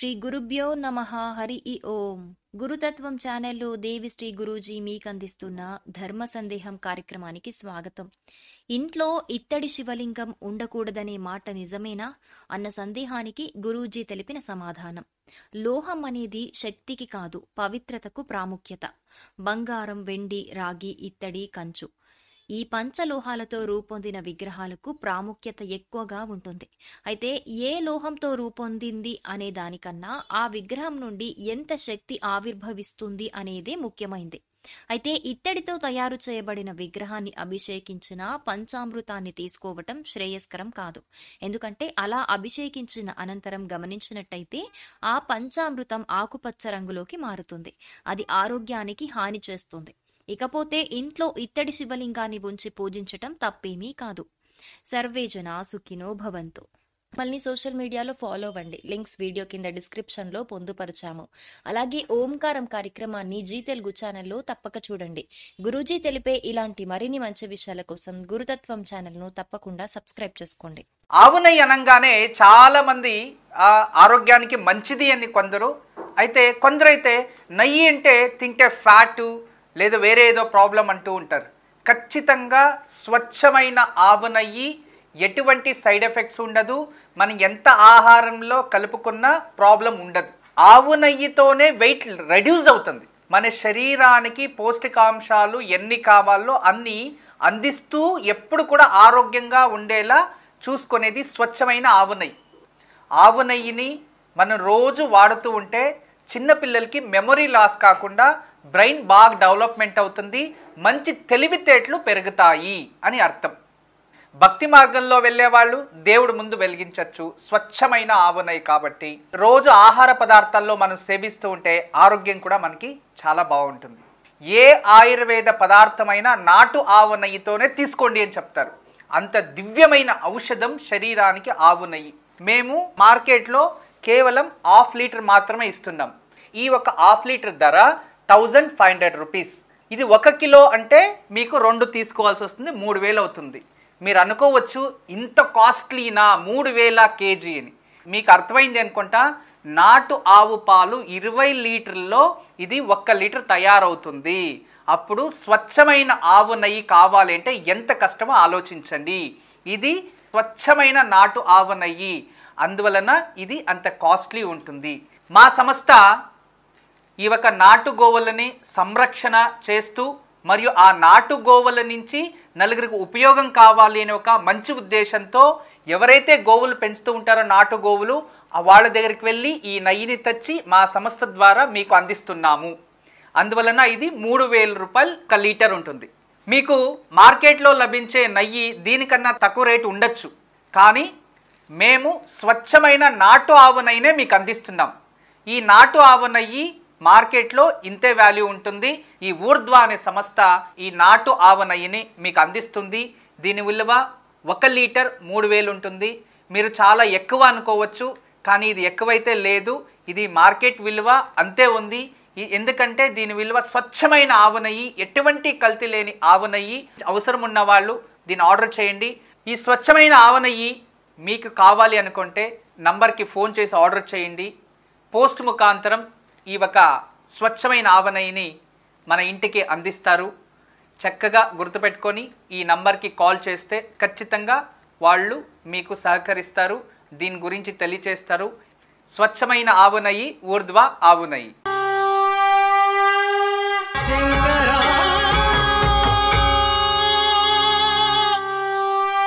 శ్రీ గురుభ్యో నమ హరి ఇ ఓం గురుతత్వం ఛానల్లో దేవి శ్రీ గురూజీ మీకు అందిస్తున్న ధర్మ సందేహం కార్యక్రమానికి స్వాగతం ఇంట్లో ఇత్తడి శివలింగం ఉండకూడదనే మాట నిజమేనా అన్న సందేహానికి గురూజీ తెలిపిన సమాధానం లోహం అనేది శక్తికి కాదు పవిత్రతకు ప్రాముఖ్యత బంగారం వెండి రాగి ఇత్తడి కంచు ఈ పంచలోహాలతో రూపొందిన విగ్రహాలకు ప్రాముఖ్యత ఎక్కువగా ఉంటుంది అయితే ఏ లోహంతో రూపొందింది అనే దానికన్నా ఆ విగ్రహం నుండి ఎంత శక్తి ఆవిర్భవిస్తుంది అనేదే ముఖ్యమైంది అయితే ఇత్తడితో తయారు చేయబడిన విగ్రహాన్ని అభిషేకించిన పంచామృతాన్ని తీసుకోవటం శ్రేయస్కరం కాదు ఎందుకంటే అలా అభిషేకించిన అనంతరం గమనించినట్టయితే ఆ పంచామృతం ఆకుపచ్చ రంగులోకి మారుతుంది అది ఆరోగ్యానికి హాని చేస్తుంది ఇకపోతే ఇంట్లో ఇత్తడి శివలింగాన్ని ఉంచి పూజించటం తప్పేమీ కాదు సర్వేజన సుఖినో భవంతో మళ్ళీ సోషల్ మీడియాలో ఫాలో అవ్వండి లింక్స్ వీడియో కింద డిస్క్రిప్షన్లో పొందుపరిచాము అలాగే ఓంకారం కార్యక్రమాన్ని జీ తెలుగు ఛానల్లో తప్పక చూడండి గురూజీ తెలిపే ఇలాంటి మరిన్ని మంచి విషయాల కోసం గురుతత్వం ఛానల్ను తప్పకుండా సబ్స్క్రైబ్ చేసుకోండి ఆవునై అనగానే చాలామంది ఆరోగ్యానికి మంచిది అని కొందరు అయితే కొందరైతే నెయ్యి అంటే తింటే ఫ్యాటు లేదా వేరే ఏదో ప్రాబ్లం అంటూ ఉంటారు ఖచ్చితంగా స్వచ్ఛమైన ఆవునయ్యి ఎటువంటి సైడ్ ఎఫెక్ట్స్ ఉండదు మనం ఎంత ఆహారంలో కలుపుకున్న ప్రాబ్లం ఉండదు ఆవు నెయ్యితోనే వెయిట్ రెడ్యూస్ అవుతుంది మన శరీరానికి పౌష్టికాంశాలు ఎన్ని కావాలో అన్నీ అందిస్తూ ఎప్పుడు కూడా ఆరోగ్యంగా ఉండేలా చూసుకునేది స్వచ్ఛమైన ఆవు నెయ్యి ఆవు నెయ్యిని మనం రోజు వాడుతూ ఉంటే చిన్నపిల్లలకి మెమొరీ లాస్ కాకుండా బ్రెయిన్ బాగా డెవలప్మెంట్ అవుతుంది మంచి తెలివితేటలు పెరుగుతాయి అని అర్థం భక్తి మార్గంలో వెళ్ళేవాళ్ళు దేవుడు ముందు వెలిగించవచ్చు స్వచ్ఛమైన ఆవునై కాబట్టి రోజు ఆహార పదార్థాల్లో మనం సేవిస్తూ ఉంటే ఆరోగ్యం కూడా మనకి చాలా బాగుంటుంది ఏ ఆయుర్వేద పదార్థమైన నాటు ఆవు నెయ్యితోనే తీసుకోండి అని చెప్తారు అంత దివ్యమైన ఔషధం శరీరానికి ఆవు నెయ్యి మేము మార్కెట్లో కేవలం హాఫ్ లీటర్ మాత్రమే ఇస్తున్నాం ఈ ఒక హాఫ్ లీటర్ ధర థౌజండ్ ఫైవ్ హండ్రెడ్ రూపీస్ ఇది ఒక కిలో అంటే మీకు రెండు తీసుకోవాల్సి వస్తుంది మూడు వేలు అవుతుంది మీరు అనుకోవచ్చు ఇంత కాస్ట్లీనా మూడు వేల కేజీ అని మీకు అర్థమైంది అనుకుంటా నాటు ఆవు పాలు ఇరవై లీటర్లో ఇది ఒక్క లీటర్ తయారవుతుంది అప్పుడు స్వచ్ఛమైన ఆవు నెయ్యి కావాలి అంటే ఎంత కష్టమో ఆలోచించండి ఇది స్వచ్ఛమైన నాటు ఆవు నెయ్యి అందువలన ఇది అంత కాస్ట్లీ ఉంటుంది మా సంస్థ ఈ యొక్క నాటు గోవులని సంరక్షణ చేస్తూ మరియు ఆ నాటు గోవుల నుంచి నలుగురికి ఉపయోగం కావాలి అనే ఒక మంచి ఉద్దేశంతో ఎవరైతే గోవులు పెంచుతూ ఉంటారో నాటు గోవులు వాళ్ళ దగ్గరికి వెళ్ళి ఈ నయ్యిని తెచ్చి మా సంస్థ ద్వారా మీకు అందిస్తున్నాము అందువలన ఇది మూడు వేల రూపాయలు ఒక లీటర్ ఉంటుంది మీకు మార్కెట్లో లభించే నయ్యి దీనికన్నా తక్కువ రేటు ఉండొచ్చు కానీ మేము స్వచ్ఛమైన నాటు ఆవు నయ్యనే మీకు అందిస్తున్నాం ఈ నాటు ఆవు నయ్యి మార్కెట్లో ఇంతే వాల్యూ ఉంటుంది ఈ ఊర్ధ్వ అనే సంస్థ ఈ నాటు ఆవు నెయ్యిని మీకు అందిస్తుంది దీని విలువ ఒక లీటర్ మూడు వేలు ఉంటుంది మీరు చాలా ఎక్కువ అనుకోవచ్చు కానీ ఇది ఎక్కువైతే లేదు ఇది మార్కెట్ విలువ అంతే ఉంది ఎందుకంటే దీని విలువ స్వచ్ఛమైన ఆవునయ్యి ఎటువంటి కల్తీ లేని ఆవునయ్యి అవసరం ఉన్నవాళ్ళు దీన్ని ఆర్డర్ చేయండి ఈ స్వచ్ఛమైన ఆవనయ్యి మీకు కావాలి అనుకుంటే నంబర్కి ఫోన్ చేసి ఆర్డర్ చేయండి పోస్ట్ ముఖాంతరం ఈ ఒక స్వచ్ఛమైన ఆవనయిని మన ఇంటికి అందిస్తారు చక్కగా గుర్తుపెట్టుకొని ఈ నంబర్కి కాల్ చేస్తే ఖచ్చితంగా వాళ్ళు మీకు సహకరిస్తారు దీని గురించి తెలియచేస్తారు స్వచ్ఛమైన ఆవునయి ఊర్ధ్వ ఆవునయి శంకరా